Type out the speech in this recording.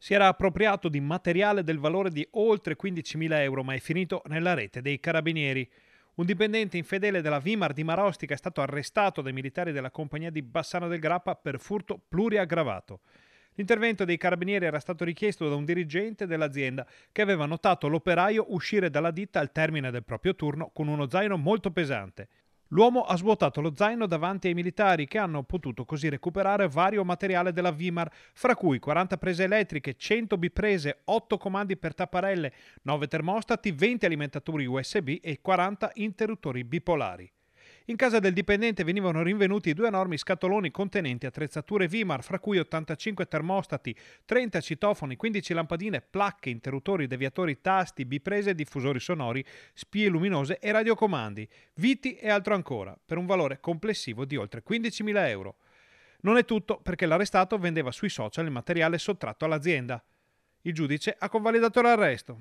Si era appropriato di materiale del valore di oltre 15.000 euro ma è finito nella rete dei carabinieri. Un dipendente infedele della Vimar di Marostica è stato arrestato dai militari della compagnia di Bassano del Grappa per furto pluriaggravato. L'intervento dei carabinieri era stato richiesto da un dirigente dell'azienda che aveva notato l'operaio uscire dalla ditta al termine del proprio turno con uno zaino molto pesante. L'uomo ha svuotato lo zaino davanti ai militari che hanno potuto così recuperare vario materiale della Vimar, fra cui 40 prese elettriche, 100 biprese, 8 comandi per tapparelle, 9 termostati, 20 alimentatori USB e 40 interruttori bipolari. In casa del dipendente venivano rinvenuti due enormi scatoloni contenenti attrezzature Vimar, fra cui 85 termostati, 30 citofoni, 15 lampadine, placche, interruttori, deviatori, tasti, biprese, diffusori sonori, spie luminose e radiocomandi, viti e altro ancora, per un valore complessivo di oltre 15.000 euro. Non è tutto perché l'arrestato vendeva sui social il materiale sottratto all'azienda. Il giudice ha convalidato l'arresto.